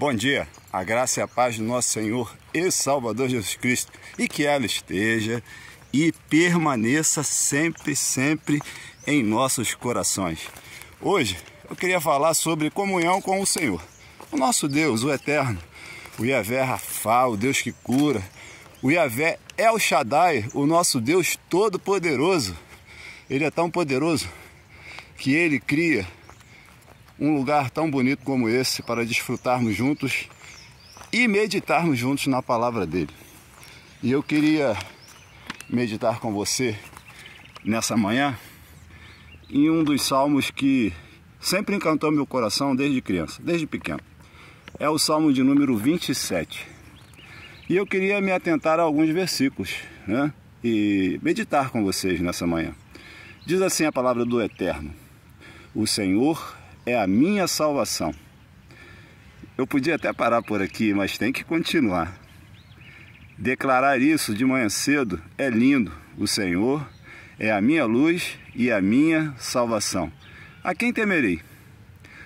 Bom dia, a graça e a paz do nosso Senhor e Salvador Jesus Cristo e que ela esteja e permaneça sempre, sempre em nossos corações. Hoje eu queria falar sobre comunhão com o Senhor, o nosso Deus, o Eterno, o Yahvé Rafa, o Deus que cura, o Yahvé El Shaddai, o nosso Deus Todo-Poderoso. Ele é tão poderoso que ele cria um lugar tão bonito como esse para desfrutarmos juntos e meditarmos juntos na palavra dele. E eu queria meditar com você nessa manhã em um dos salmos que sempre encantou meu coração desde criança, desde pequeno. É o salmo de número 27. E eu queria me atentar a alguns versículos né? e meditar com vocês nessa manhã. Diz assim a palavra do Eterno: O Senhor é a minha salvação. Eu podia até parar por aqui, mas tem que continuar. Declarar isso de manhã cedo é lindo. O Senhor é a minha luz e a minha salvação. A quem temerei?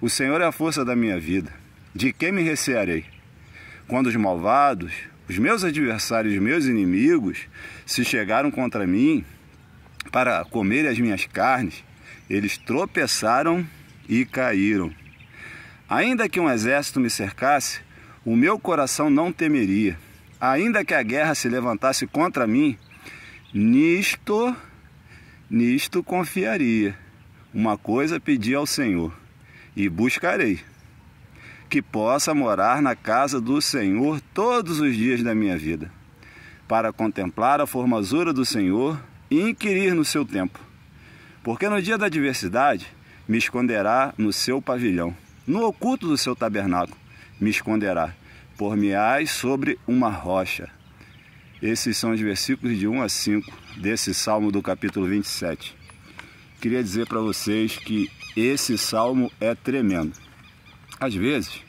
O Senhor é a força da minha vida. De quem me recearei? Quando os malvados, os meus adversários, os meus inimigos, se chegaram contra mim para comer as minhas carnes, eles tropeçaram e caíram. Ainda que um exército me cercasse, o meu coração não temeria. Ainda que a guerra se levantasse contra mim, nisto, nisto confiaria. Uma coisa pedi ao Senhor e buscarei que possa morar na casa do Senhor todos os dias da minha vida, para contemplar a formosura do Senhor e inquirir no seu tempo. Porque no dia da adversidade, me esconderá no seu pavilhão. No oculto do seu tabernáculo me esconderá. por me sobre uma rocha. Esses são os versículos de 1 a 5 desse salmo do capítulo 27. Queria dizer para vocês que esse salmo é tremendo. Às vezes,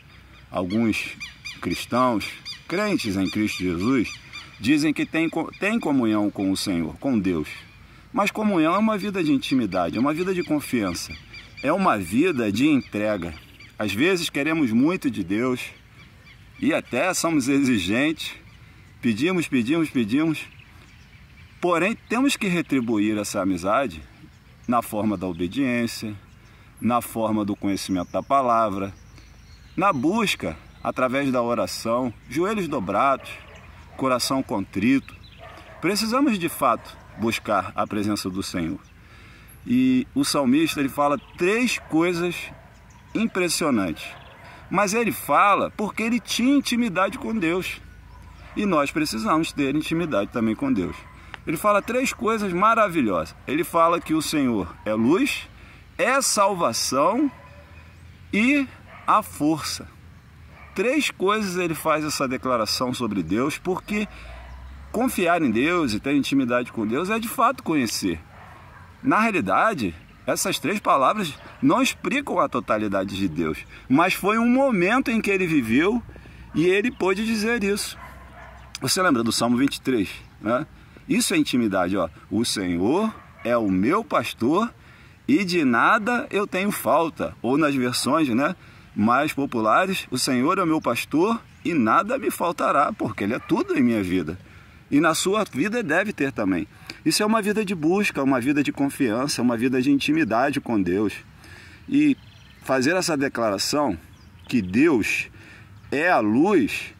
alguns cristãos, crentes em Cristo Jesus, dizem que têm tem comunhão com o Senhor, com Deus. Mas comunhão é uma vida de intimidade, é uma vida de confiança é uma vida de entrega. Às vezes queremos muito de Deus e até somos exigentes, pedimos, pedimos, pedimos, porém temos que retribuir essa amizade na forma da obediência, na forma do conhecimento da palavra, na busca através da oração, joelhos dobrados, coração contrito. Precisamos de fato buscar a presença do Senhor. E o salmista ele fala três coisas impressionantes. Mas ele fala porque ele tinha intimidade com Deus. E nós precisamos ter intimidade também com Deus. Ele fala três coisas maravilhosas. Ele fala que o Senhor é luz, é salvação e a força. Três coisas ele faz essa declaração sobre Deus, porque confiar em Deus e ter intimidade com Deus é de fato conhecer. Na realidade, essas três palavras não explicam a totalidade de Deus, mas foi um momento em que ele viveu e ele pôde dizer isso. Você lembra do Salmo 23, né? Isso é intimidade, ó. O Senhor é o meu pastor e de nada eu tenho falta. Ou nas versões, né, mais populares, o Senhor é o meu pastor e nada me faltará, porque ele é tudo em minha vida. E na sua vida deve ter também. Isso é uma vida de busca, uma vida de confiança, uma vida de intimidade com Deus. E fazer essa declaração que Deus é a luz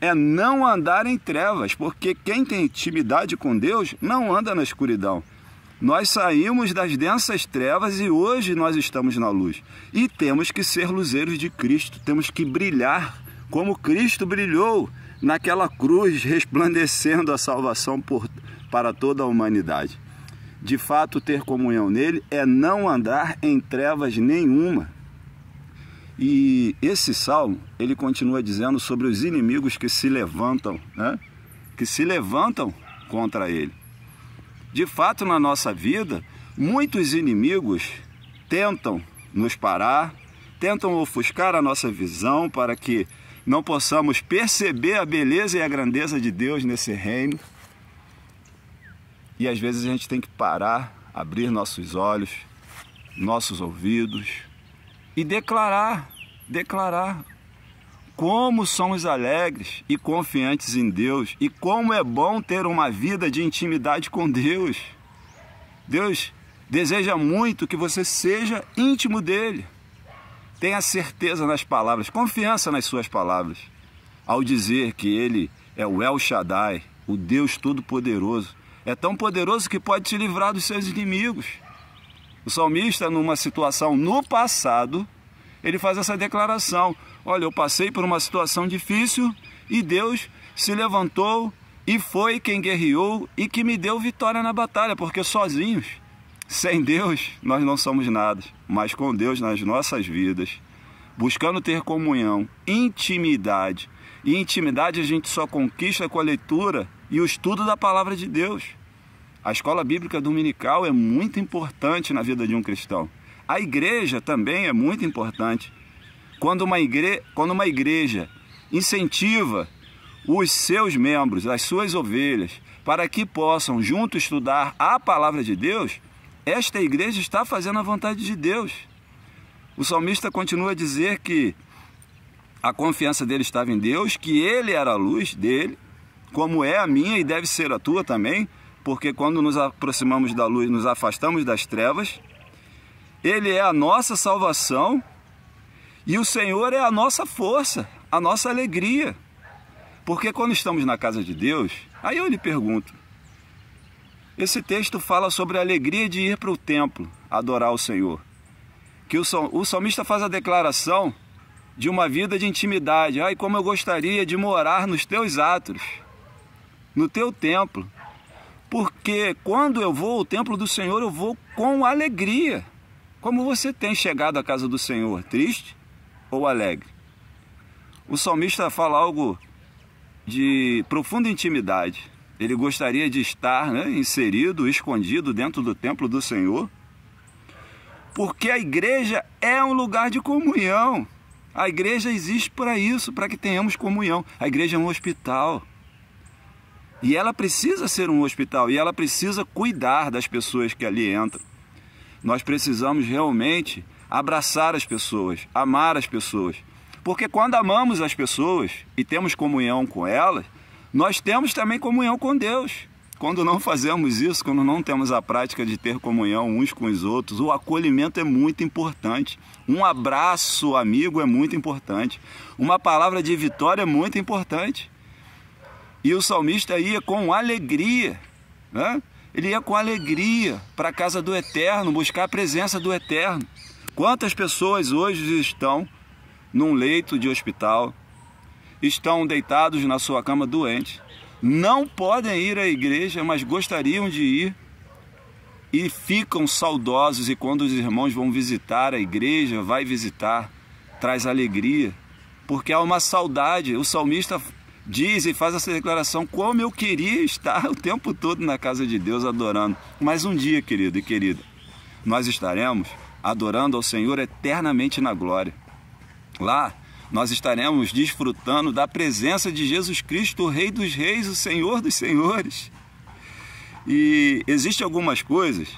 é não andar em trevas, porque quem tem intimidade com Deus não anda na escuridão. Nós saímos das densas trevas e hoje nós estamos na luz. E temos que ser luzeiros de Cristo, temos que brilhar como Cristo brilhou naquela cruz, resplandecendo a salvação por para toda a humanidade. De fato, ter comunhão nele é não andar em trevas nenhuma. E esse salmo, ele continua dizendo sobre os inimigos que se levantam, né? que se levantam contra ele. De fato, na nossa vida, muitos inimigos tentam nos parar, tentam ofuscar a nossa visão para que não possamos perceber a beleza e a grandeza de Deus nesse reino. E às vezes a gente tem que parar, abrir nossos olhos, nossos ouvidos e declarar, declarar como somos alegres e confiantes em Deus e como é bom ter uma vida de intimidade com Deus. Deus deseja muito que você seja íntimo dele. Tenha certeza nas palavras, confiança nas suas palavras, ao dizer que ele é o El Shaddai, o Deus Todo-Poderoso, é tão poderoso que pode te livrar dos seus inimigos. O salmista, numa situação no passado, ele faz essa declaração: Olha, eu passei por uma situação difícil e Deus se levantou e foi quem guerreou e que me deu vitória na batalha, porque sozinhos, sem Deus, nós não somos nada, mas com Deus nas nossas vidas, buscando ter comunhão, intimidade. E intimidade a gente só conquista com a leitura e o estudo da palavra de Deus. A escola bíblica dominical é muito importante na vida de um cristão. A igreja também é muito importante. Quando uma, igre... Quando uma igreja incentiva os seus membros, as suas ovelhas, para que possam junto estudar a palavra de Deus, esta igreja está fazendo a vontade de Deus. O salmista continua a dizer que a confiança dele estava em Deus, que ele era a luz dele como é a minha e deve ser a tua também, porque quando nos aproximamos da luz, nos afastamos das trevas. Ele é a nossa salvação e o Senhor é a nossa força, a nossa alegria. Porque quando estamos na casa de Deus, aí eu lhe pergunto: esse texto fala sobre a alegria de ir para o templo adorar o Senhor. Que o salmista faz a declaração de uma vida de intimidade. Ai, como eu gostaria de morar nos teus átrios no teu templo. Porque quando eu vou ao templo do Senhor, eu vou com alegria. Como você tem chegado à casa do Senhor? Triste ou alegre? O salmista fala algo de profunda intimidade. Ele gostaria de estar né, inserido, escondido dentro do templo do Senhor, porque a igreja é um lugar de comunhão. A igreja existe para isso, para que tenhamos comunhão. A igreja é um hospital. E ela precisa ser um hospital e ela precisa cuidar das pessoas que ali entram. Nós precisamos realmente abraçar as pessoas, amar as pessoas. Porque quando amamos as pessoas e temos comunhão com elas, nós temos também comunhão com Deus. Quando não fazemos isso, quando não temos a prática de ter comunhão uns com os outros, o acolhimento é muito importante. Um abraço amigo é muito importante. Uma palavra de vitória é muito importante. E o salmista ia com alegria, né? ele ia com alegria para a casa do Eterno, buscar a presença do Eterno. Quantas pessoas hoje estão num leito de hospital, estão deitados na sua cama doentes, não podem ir à igreja, mas gostariam de ir e ficam saudosos e quando os irmãos vão visitar a igreja, vai visitar, traz alegria, porque há uma saudade. O salmista diz e faz essa declaração: como eu queria estar o tempo todo na casa de Deus adorando. Mas um dia, querido e querida, nós estaremos adorando ao Senhor eternamente na glória. Lá, nós estaremos desfrutando da presença de Jesus Cristo, o Rei dos Reis, o Senhor dos Senhores. E existem algumas coisas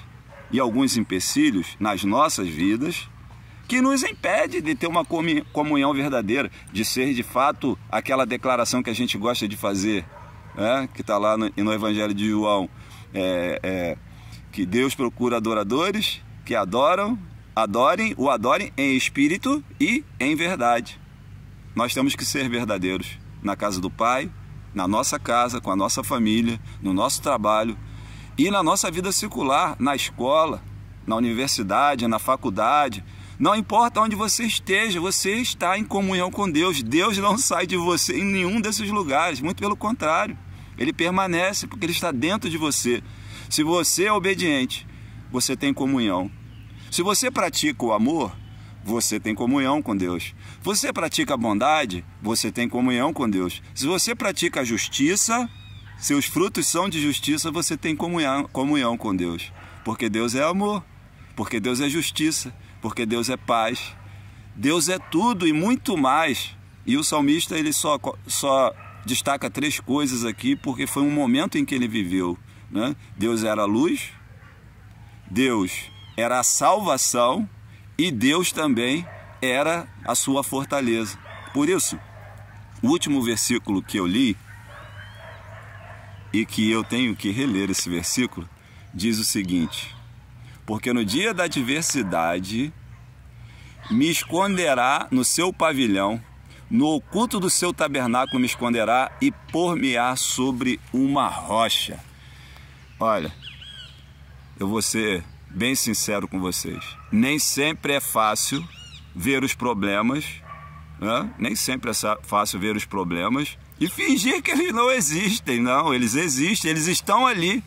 e alguns empecilhos nas nossas vidas que nos impede de ter uma comunhão verdadeira, de ser de fato aquela declaração que a gente gosta de fazer, né? que está lá no, no, Evangelho de João, é, é, que Deus procura adoradores que adoram, adorem, o adorem em espírito e em verdade. Nós temos que ser verdadeiros na casa do Pai, na nossa casa, com a nossa família, no nosso trabalho e na nossa vida circular, na escola, na universidade, na faculdade não importa onde você esteja, você está em comunhão com Deus. Deus não sai de você em nenhum desses lugares, muito pelo contrário. Ele permanece porque ele está dentro de você. Se você é obediente, você tem comunhão. Se você pratica o amor, você tem comunhão com Deus. Você pratica a bondade, você tem comunhão com Deus. Se você pratica a justiça, seus frutos são de justiça, você tem comunhão, comunhão com Deus. Porque Deus é amor, porque Deus é justiça, porque Deus é paz. Deus é tudo e muito mais. E o salmista ele só, só destaca três coisas aqui porque foi um momento em que ele viveu. Né? Deus era a luz, Deus era a salvação e Deus também era a sua fortaleza. Por isso, o último versículo que eu li e que eu tenho que reler esse versículo diz o seguinte: porque no dia da adversidade me esconderá no seu pavilhão, no oculto do seu tabernáculo me esconderá e pôr me á sobre uma rocha. Olha, eu vou ser bem sincero com vocês. Nem sempre é fácil ver os problemas, né? nem sempre é fácil ver os problemas e fingir que eles não existem. Não, eles existem, eles estão ali.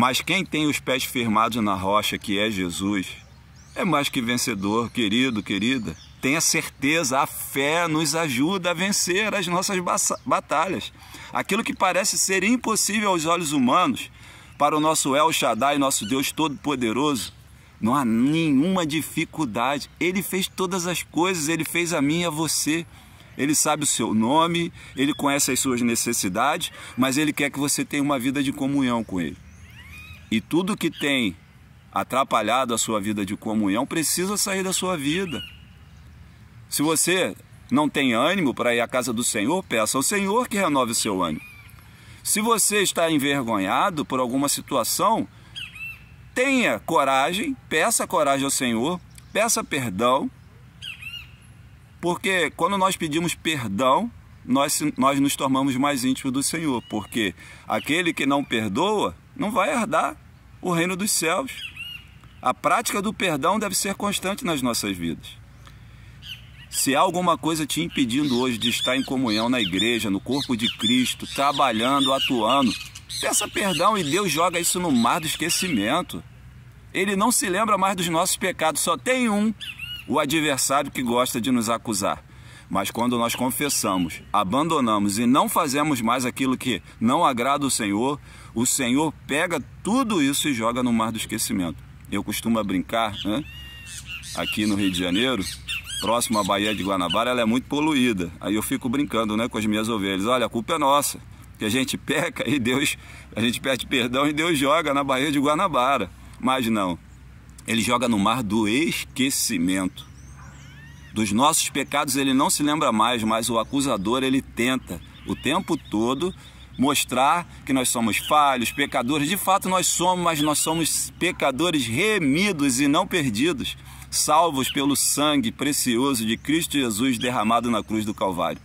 Mas quem tem os pés firmados na rocha, que é Jesus, é mais que vencedor, querido, querida. Tenha certeza, a fé nos ajuda a vencer as nossas batalhas. Aquilo que parece ser impossível aos olhos humanos, para o nosso El Shaddai, nosso Deus Todo-Poderoso, não há nenhuma dificuldade. Ele fez todas as coisas, ele fez a mim e a você. Ele sabe o seu nome, ele conhece as suas necessidades, mas ele quer que você tenha uma vida de comunhão com ele. E tudo que tem atrapalhado a sua vida de comunhão precisa sair da sua vida. Se você não tem ânimo para ir à casa do Senhor, peça ao Senhor que renove o seu ânimo. Se você está envergonhado por alguma situação, tenha coragem, peça coragem ao Senhor, peça perdão, porque quando nós pedimos perdão, nós, nós nos tornamos mais íntimos do Senhor, porque aquele que não perdoa não vai herdar o reino dos céus. A prática do perdão deve ser constante nas nossas vidas. Se há alguma coisa te impedindo hoje de estar em comunhão na igreja, no corpo de Cristo, trabalhando, atuando, peça perdão e Deus joga isso no mar do esquecimento. Ele não se lembra mais dos nossos pecados, só tem um, o adversário que gosta de nos acusar. Mas quando nós confessamos, abandonamos e não fazemos mais aquilo que não agrada o Senhor, o Senhor pega tudo isso e joga no mar do esquecimento. Eu costumo brincar, né? aqui no Rio de Janeiro, próximo à Baía de Guanabara, ela é muito poluída. Aí eu fico brincando né, com as minhas ovelhas. Olha, a culpa é nossa, que a gente peca e Deus, a gente pede perdão e Deus joga na Baía de Guanabara. Mas não, ele joga no mar do esquecimento. Dos nossos pecados ele não se lembra mais, mas o acusador ele tenta o tempo todo mostrar que nós somos falhos, pecadores. De fato, nós somos, mas nós somos pecadores remidos e não perdidos, salvos pelo sangue precioso de Cristo Jesus derramado na cruz do Calvário.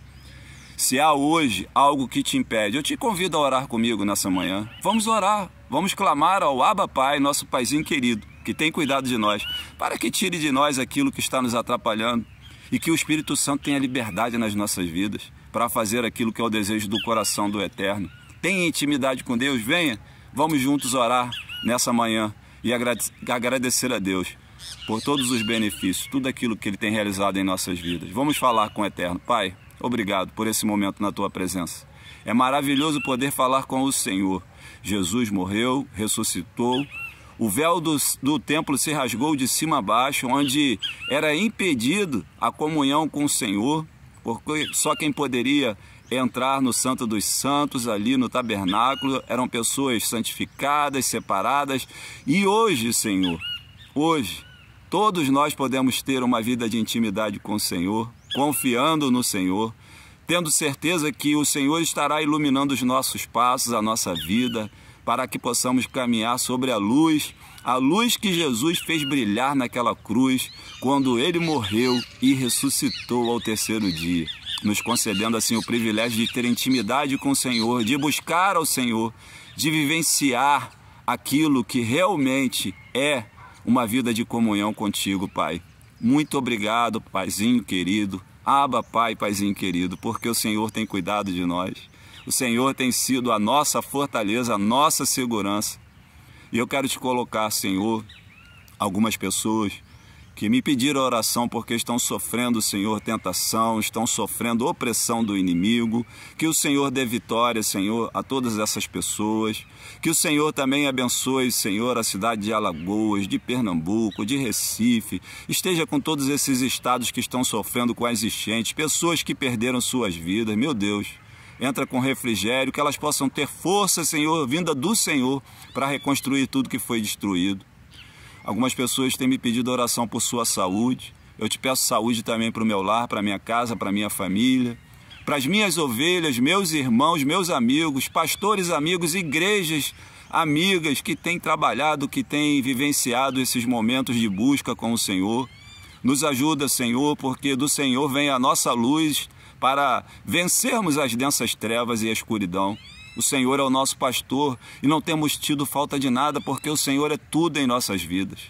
Se há hoje algo que te impede, eu te convido a orar comigo nessa manhã. Vamos orar, vamos clamar ao Abba Pai, nosso Paizinho querido, que tem cuidado de nós, para que tire de nós aquilo que está nos atrapalhando e que o Espírito Santo tenha liberdade nas nossas vidas para fazer aquilo que é o desejo do coração do Eterno. Tenha intimidade com Deus, venha, vamos juntos orar nessa manhã e agradecer a Deus por todos os benefícios, tudo aquilo que Ele tem realizado em nossas vidas. Vamos falar com o Eterno. Pai, obrigado por esse momento na Tua presença. É maravilhoso poder falar com o Senhor. Jesus morreu, ressuscitou, o véu do, do, templo se rasgou de cima a baixo, onde era impedido a comunhão com o Senhor porque só quem poderia entrar no Santo dos Santos, ali no tabernáculo, eram pessoas santificadas, separadas. E hoje, Senhor, hoje, todos nós podemos ter uma vida de intimidade com o Senhor, confiando no Senhor, tendo certeza que o Senhor estará iluminando os nossos passos, a nossa vida, para que possamos caminhar sobre a luz a luz que Jesus fez brilhar naquela cruz quando ele morreu e ressuscitou ao terceiro dia, nos concedendo assim o privilégio de ter intimidade com o Senhor, de buscar ao Senhor, de vivenciar aquilo que realmente é uma vida de comunhão contigo, Pai. Muito obrigado, Paizinho querido. Aba, Pai, Paizinho querido, porque o Senhor tem cuidado de nós. O Senhor tem sido a nossa fortaleza, a nossa segurança. E eu quero te colocar, Senhor, algumas pessoas que me pediram oração porque estão sofrendo, Senhor, tentação, estão sofrendo opressão do inimigo. Que o Senhor dê vitória, Senhor, a todas essas pessoas. Que o Senhor também abençoe, Senhor, a cidade de Alagoas, de Pernambuco, de Recife. Esteja com todos esses estados que estão sofrendo com as enchentes, pessoas que perderam suas vidas. Meu Deus entra com refrigério, que elas possam ter força, Senhor, vinda do Senhor, para reconstruir tudo que foi destruído. Algumas pessoas têm me pedido oração por sua saúde. Eu te peço saúde também para o meu lar, para minha casa, para minha família, para as minhas ovelhas, meus irmãos, meus amigos, pastores, amigos, igrejas, amigas que têm trabalhado, que têm vivenciado esses momentos de busca com o Senhor. Nos ajuda, Senhor, porque do Senhor vem a nossa luz, para vencermos as densas trevas e a escuridão. O Senhor é o nosso pastor e não temos tido falta de nada, porque o Senhor é tudo em nossas vidas.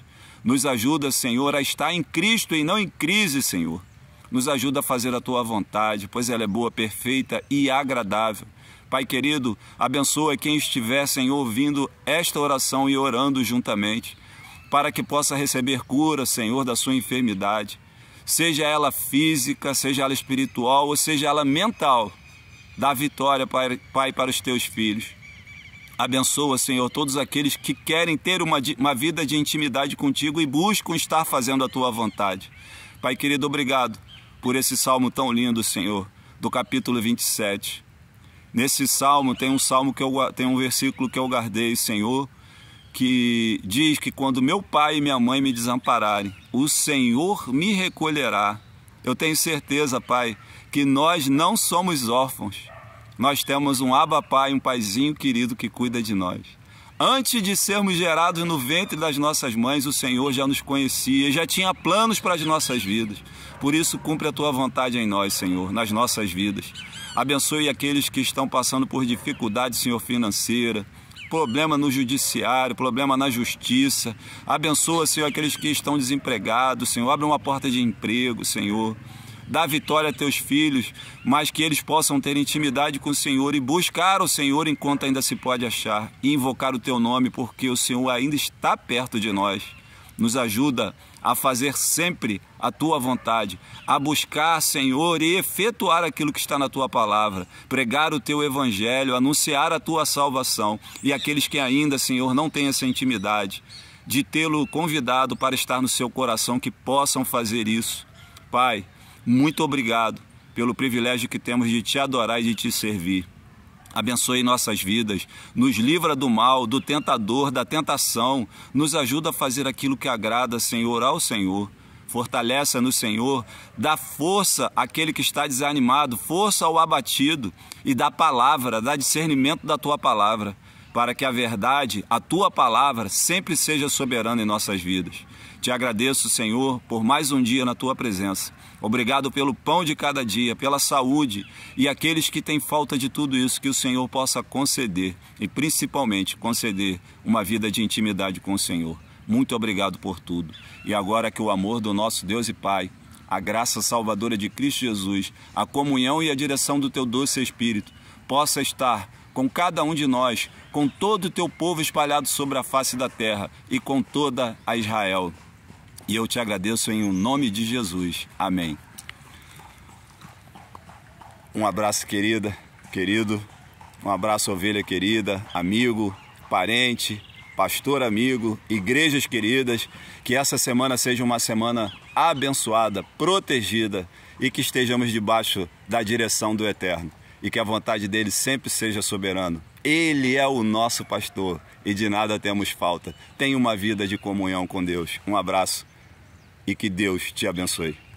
Nos ajuda, Senhor, a estar em Cristo e não em crise, Senhor. Nos ajuda a fazer a tua vontade, pois ela é boa, perfeita e agradável. Pai querido, abençoa quem estiver, Senhor, ouvindo esta oração e orando juntamente, para que possa receber cura, Senhor, da sua enfermidade seja ela física, seja ela espiritual ou seja ela mental. Dá vitória, Pai, para os teus filhos. Abençoa, Senhor, todos aqueles que querem ter uma, uma vida de intimidade contigo e buscam estar fazendo a tua vontade. Pai querido, obrigado por esse salmo tão lindo, Senhor, do capítulo 27. Nesse salmo tem um salmo que eu tem um versículo que eu guardei, Senhor, que diz que quando meu pai e minha mãe me desampararem, o Senhor me recolherá. Eu tenho certeza, Pai, que nós não somos órfãos. Nós temos um Abba Pai, um paizinho querido que cuida de nós. Antes de sermos gerados no ventre das nossas mães, o Senhor já nos conhecia, já tinha planos para as nossas vidas. Por isso, cumpre a tua vontade em nós, Senhor, nas nossas vidas. Abençoe aqueles que estão passando por dificuldade, Senhor, financeira, problema no judiciário, problema na justiça. Abençoa, Senhor, aqueles que estão desempregados, Senhor. Abre uma porta de emprego, Senhor. Dá vitória a teus filhos, mas que eles possam ter intimidade com o Senhor e buscar o Senhor enquanto ainda se pode achar e invocar o teu nome, porque o Senhor ainda está perto de nós. Nos ajuda a a fazer sempre a tua vontade, a buscar, Senhor, e efetuar aquilo que está na tua palavra, pregar o teu evangelho, anunciar a tua salvação e aqueles que ainda, Senhor, não têm essa intimidade de tê-lo convidado para estar no seu coração que possam fazer isso. Pai, muito obrigado pelo privilégio que temos de te adorar e de te servir. Abençoe nossas vidas, nos livra do mal, do tentador, da tentação, nos ajuda a fazer aquilo que agrada, Senhor, ao Senhor. Fortaleça no Senhor, dá força àquele que está desanimado, força ao abatido e dá palavra, dá discernimento da tua palavra, para que a verdade, a tua palavra, sempre seja soberana em nossas vidas. Te agradeço, Senhor, por mais um dia na tua presença. Obrigado pelo pão de cada dia, pela saúde e aqueles que têm falta de tudo isso, que o Senhor possa conceder e principalmente conceder uma vida de intimidade com o Senhor. Muito obrigado por tudo. E agora que o amor do nosso Deus e Pai, a graça salvadora de Cristo Jesus, a comunhão e a direção do teu doce Espírito possa estar com cada um de nós, com todo o teu povo espalhado sobre a face da terra e com toda a Israel. E eu te agradeço em o nome de Jesus. Amém. Um abraço, querida, querido. Um abraço, ovelha querida, amigo, parente, pastor amigo, igrejas queridas. Que essa semana seja uma semana abençoada, protegida e que estejamos debaixo da direção do Eterno e que a vontade dele sempre seja soberano. Ele é o nosso pastor e de nada temos falta. Tenha uma vida de comunhão com Deus. Um abraço e que Deus te abençoe.